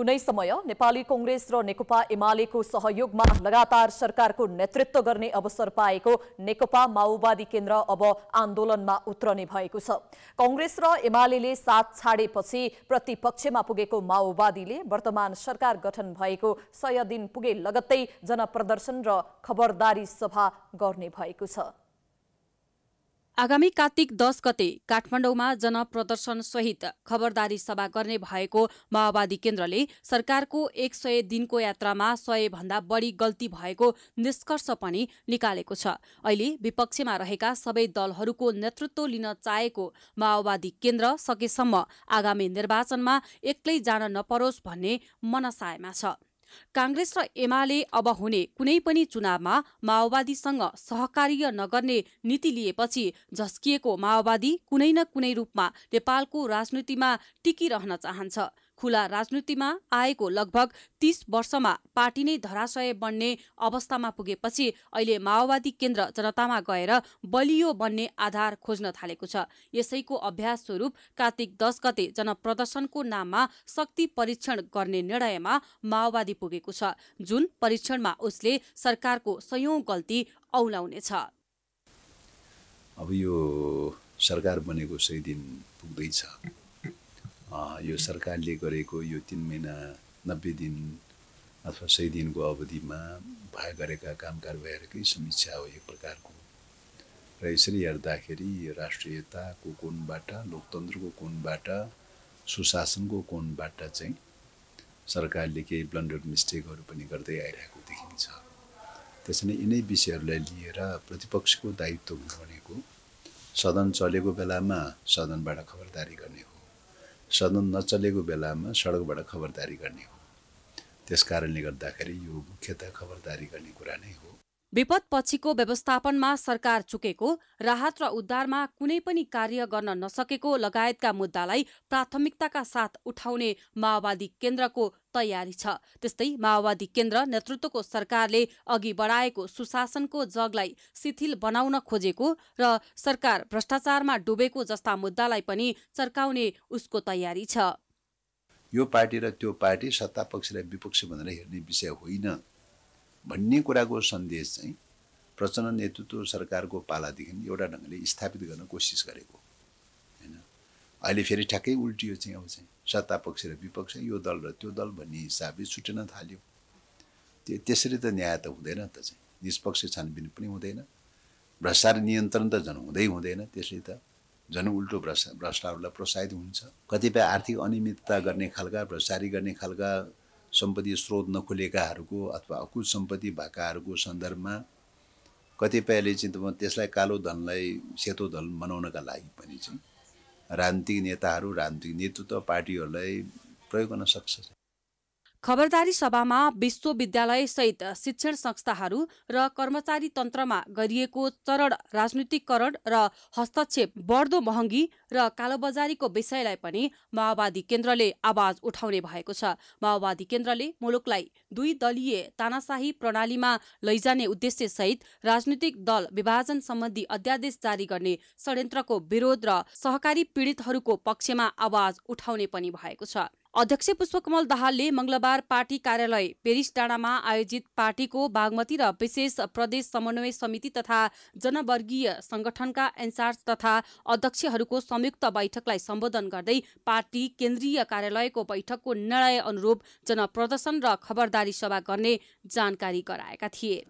कुनै समय नेपाली कङ्ग्रेस र नेकपा एमालेको सहयोगमा लगातार सरकारको नेतृत्व गर्ने अवसर पाएको नेकपा माओवादी केन्द्र अब आन्दोलनमा उत्रने भएको छ कङ्ग्रेस र एमाले साथ छाडेपछि प्रतिपक्षमा पुगेको माओवादीले वर्तमान सरकार गठन भएको सय दिन पुगे लगत्तै जनप्रदर्शन र खबरदारी सभा गर्ने भएको छ आगामी कार्तिक दस गते काठमाडौँमा जनप्रदर्शनसहित खबरदारी सभा गर्ने भएको माओवादी केन्द्रले सरकारको एक सय दिनको यात्रामा भन्दा बढी गल्ती भएको निष्कर्ष पनि निकालेको छ अहिले विपक्षमा रहेका सबै दलहरूको नेतृत्व लिन चाहेको माओवादी केन्द्र सकेसम्म आगामी निर्वाचनमा एक्लै जान नपरोस् भन्ने मनसायमा छ काङ्ग्रेस र एमाले अब हुने कुनै पनि चुनावमा माओवादीसँग सहकार्य नगर्ने नीति लिएपछि झस्किएको माओवादी कुनै न कुनै रूपमा नेपालको राजनीतिमा टिकिरहन चाहन्छ खुला राजनीतिमा आएको लगभग तीस वर्षमा पार्टी नै धराशय बन्ने अवस्थामा पुगेपछि अहिले माओवादी केन्द्र जनतामा गएर बलियो बन्ने आधार खोज्न थालेको छ यसैको अभ्यास स्वरूप कार्तिक दस गते जनप्रदर्शनको नाममा शक्ति परीक्षण गर्ने निर्णयमा माओवादी पुगेको छ जुन परीक्षणमा उसले सरकारको सयौं गल्ती औलाउनेछ अब यो सरकार बनेको सही दिन पुग्दैछ यो सरकारले गरेको यो तिन महिना नब्बे दिन अथवा सय दिनको अवधिमा भए गरेका काम कारवाहीहरूकै समीक्षा हो एक प्रकारको र यसरी हेर्दाखेरि राष्ट्रियताको कोणबाट लोकतन्त्रको कोणबाट सुशासनको कोणबाट चाहिँ सरकारले केही ब्लन्डर मिस्टेकहरू पनि गर्दै आइरहेको देखिन्छ त्यसैले यिनै विषयहरूलाई लिएर प्रतिपक्षको दायित्व भनेको सदन चलेको बेलामा सदनबाट खबरदारी गर्ने हो सदन नचलेको बेलामा सडकबाट खबरदारी गर्ने हो त्यस कारणले गर्दाखेरि यो मुख्यतः खबरदारी गर्ने कुरा नै हो विपदपछिको व्यवस्थापनमा सरकार चुकेको राहत र उद्धारमा कुनै पनि कार्य गर्न नसकेको लगायतका मुद्दालाई प्राथमिकताका साथ उठाउने माओवादी केन्द्रको तयारी छ त्यस्तै माओवादी केन्द्र नेतृत्वको सरकारले अघि बढाएको सुशासनको जगलाई शिथिल बनाउन खोजेको र सरकार भ्रष्टाचारमा डुबेको जस्ता मुद्दालाई पनि चर्काउने उसको तयारी छ यो पार्टी र त्यो पार्टी सत्तापक्ष र विपक्ष भनेर हेर्ने विषय होइन भन्ने कुराको सन्देश चाहिँ प्रचण्ड नेतृत्व सरकारको पालादेखि एउटा ढङ्गले स्थापित गर्न कोसिस गरेको होइन अहिले फेरि ठ्याक्कै उल्टियो चाहिँ अब चाहिँ सत्ता पक्ष र विपक्ष यो दल र त्यो दल भन्ने हिसाबले छुटिन थाल्यो त्यो त्यसरी त न्याय त हुँदैन त चाहिँ निष्पक्ष छानबिन पनि हुँदैन भ्रष्टाचार नियन्त्रण त झन् हुँदै हुँदैन त्यसले त झन् उल्टो भ्रष्ट भ्रष्टाहरूलाई प्रोत्साहित हुन्छ कतिपय आर्थिक अनियमितता गर्ने खालका भ्रष्टारी गर्ने खालका सम्पत्ति स्रोत नखुलेकाहरूको अथवा अकुल सम्पत्ति भएकाहरूको सन्दर्भमा कतिपयले चाहिँ तपाईँ त्यसलाई कालो धनलाई सेतो धन बनाउनका लागि पनि चाहिँ राजनीतिक नेताहरू राजनीतिक नेतृत्व पार्टीहरूलाई प्रयोग गर्न सक्छ खबरदारी सभामा विश्वविद्यालय सहित शिक्षण संस्थाहरू र कर्मचारी तन्त्रमा गरिएको चरण राजनीतिकरण र हस्तक्षेप बढ्दो महँगी र कालोबजारीको विषयलाई पनि माओवादी केन्द्रले आवाज उठाउने भएको छ माओवादी केन्द्रले मुलुकलाई दुई दलीय तानाशाही प्रणालीमा लैजाने उद्देश्यसहित राजनीतिक दल विभाजन सम्बन्धी अध्यादेश जारी गर्ने षड्यन्त्रको विरोध र सहकारी पीडितहरूको पक्षमा आवाज उठाउने पनि भएको छ अध्यक्ष पुष्पकमल दाहालले मंगलबार पार्टी कार्यालय पेरिस डाँडामा आयोजित पार्टीको बागमती र विशेष प्रदेश समन्वय समिति तथा जनवर्गीय संगठनका इन्चार्ज तथा अध्यक्षहरूको संयुक्त बैठकलाई सम्बोधन गर्दै पार्टी केन्द्रीय कार्यालयको बैठकको निर्णय अनुरूप जनप्रदर्शन र खबरदारी सभा गर्ने जानकारी गराएका थिए